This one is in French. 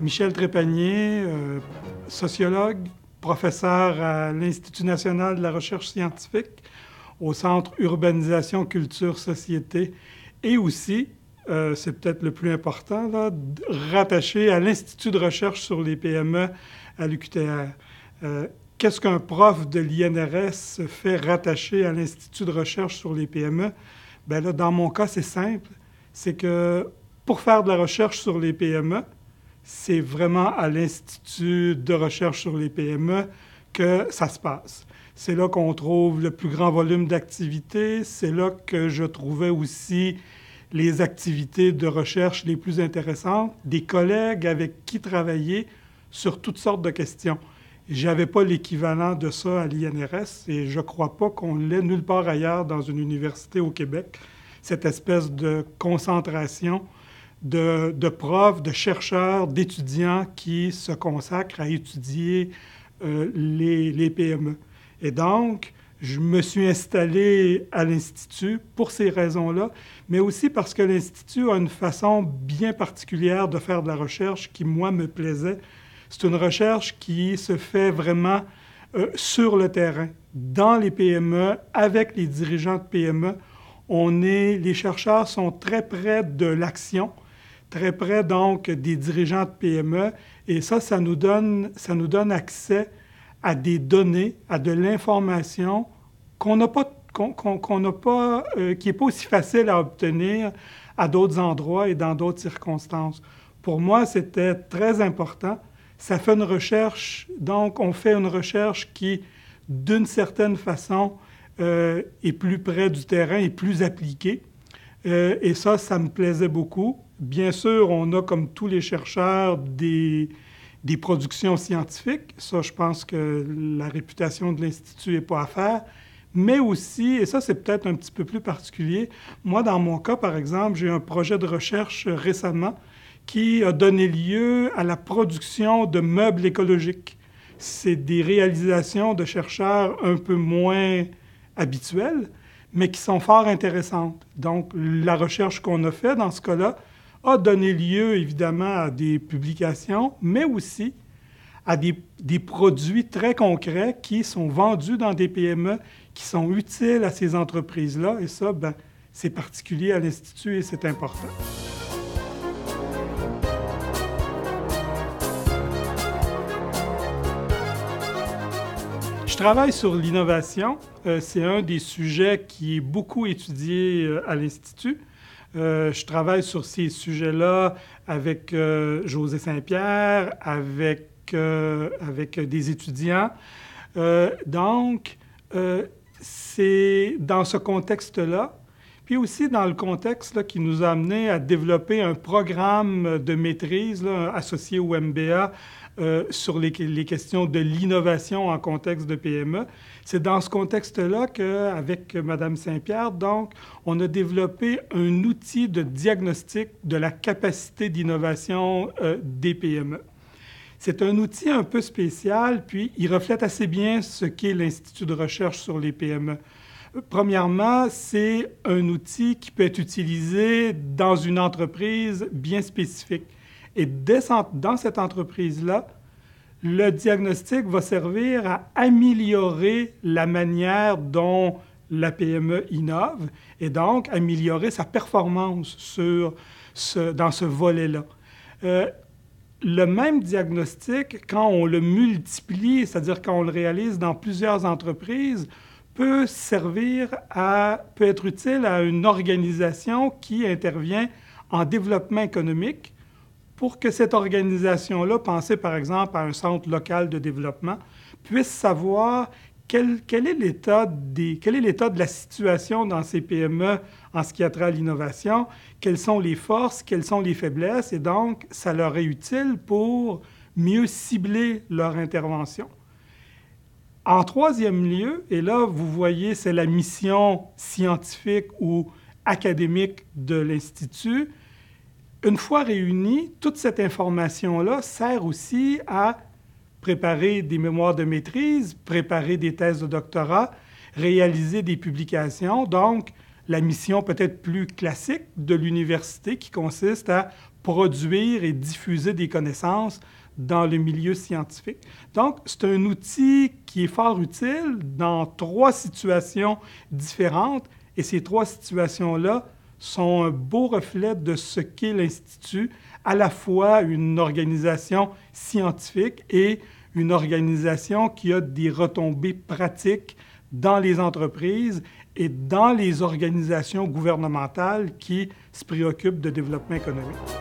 Michel Trépanier, euh, sociologue, professeur à l'Institut national de la recherche scientifique, au Centre Urbanisation, Culture, Société, et aussi, euh, c'est peut-être le plus important, rattaché à l'Institut de recherche sur les PME à l'UQTR. Euh, qu'est-ce qu'un prof de l'INRS fait rattacher à l'Institut de recherche sur les PME? Ben dans mon cas, c'est simple. C'est que pour faire de la recherche sur les PME, c'est vraiment à l'Institut de recherche sur les PME que ça se passe. C'est là qu'on trouve le plus grand volume d'activités. C'est là que je trouvais aussi les activités de recherche les plus intéressantes, des collègues avec qui travailler sur toutes sortes de questions. J'avais pas l'équivalent de ça à l'INRS et je crois pas qu'on l'ait nulle part ailleurs dans une université au Québec, cette espèce de concentration de, profs, de chercheurs, d'étudiants qui se consacrent à étudier euh, les, PME. Et donc, je me suis installé à l'Institut pour ces raisons-là, mais aussi parce que l'Institut a une façon bien particulière de faire de la recherche qui, moi, me plaisait. C'est une recherche qui se fait vraiment euh, sur le terrain, dans les PME, avec les dirigeants de PME. On est, les chercheurs sont très près de l'action très près donc des dirigeants de PME et ça, ça nous donne, ça nous donne accès à des données, à de l'information qu'on n'a pas, qu'on, pas euh, qui n'est pas aussi facile à obtenir à d'autres endroits et dans d'autres circonstances. Pour moi, c'était très important. Ça fait une recherche, donc on fait une recherche qui, d'une certaine façon, euh, est plus près du terrain, et plus appliquée. Euh, et ça, ça me plaisait beaucoup. Bien sûr, on a, comme tous les chercheurs, des, des productions scientifiques. Ça, je pense que la réputation de l'Institut n'est pas à faire. Mais aussi, et ça, c'est peut-être un petit peu plus particulier, moi, dans mon cas, par exemple, j'ai un projet de recherche récemment qui a donné lieu à la production de meubles écologiques. C'est des réalisations de chercheurs un peu moins habituelles, mais qui sont fort intéressantes. Donc, la recherche qu'on a faite dans ce cas-là a donné lieu évidemment à des publications, mais aussi à des, produits très concrets qui sont vendus dans des PME, qui sont utiles à ces entreprises-là. Et ça, ben, c'est particulier à l'Institut et c'est important. travaille sur l'innovation. Euh, c'est un des sujets qui est beaucoup étudié euh, à l'Institut. Euh, je travaille sur ces sujets-là avec José Saint-Pierre, avec, avec des étudiants. donc, c'est dans ce contexte-là et aussi dans le contexte qui nous a amené à développer un programme de maîtrise associé au MBA euh, sur les, questions de l'innovation en contexte de PME. C'est dans ce contexte-là qu'avec Mme Saint-Pierre, donc, on a développé un outil de diagnostic de la capacité d'innovation euh, des PME. C'est un outil un peu spécial, puis il reflète assez bien ce qu'est l'Institut de recherche sur les PME. Premièrement, c'est un outil qui peut être utilisé dans une entreprise bien spécifique. Et dans cette entreprise-là, le diagnostic va servir à améliorer la manière dont la PME innove et donc améliorer sa performance sur dans ce volet-là. Euh, le même diagnostic, quand on le multiplie, c'est-à-dire quand on le réalise dans plusieurs entreprises, peut servir à, peut être utile à une organisation qui intervient en développement économique pour que cette organisation-là, pensez par exemple à un centre local de développement, puisse savoir quel, quel est l'état de la situation dans ces PME en ce qui a trait à l'innovation, quelles sont les forces, quelles sont les faiblesses, et donc ça leur est utile pour mieux cibler leur intervention. En troisième lieu, et là, vous voyez, c'est la mission scientifique ou académique de l'Institut. Une fois réunie, toute cette information-là sert aussi à préparer des mémoires de maîtrise, préparer des thèses de doctorat, réaliser des publications. Donc, la mission peut-être plus classique de l'université qui consiste à produire et diffuser des connaissances dans le milieu scientifique. Donc, c'est un outil qui est fort utile dans trois situations différentes et ces trois situations-là sont un beau reflet de ce qu'est l'Institut, à la fois une organisation scientifique et une organisation qui a des retombées pratiques dans les entreprises et dans les organisations gouvernementales qui se préoccupent de développement économique.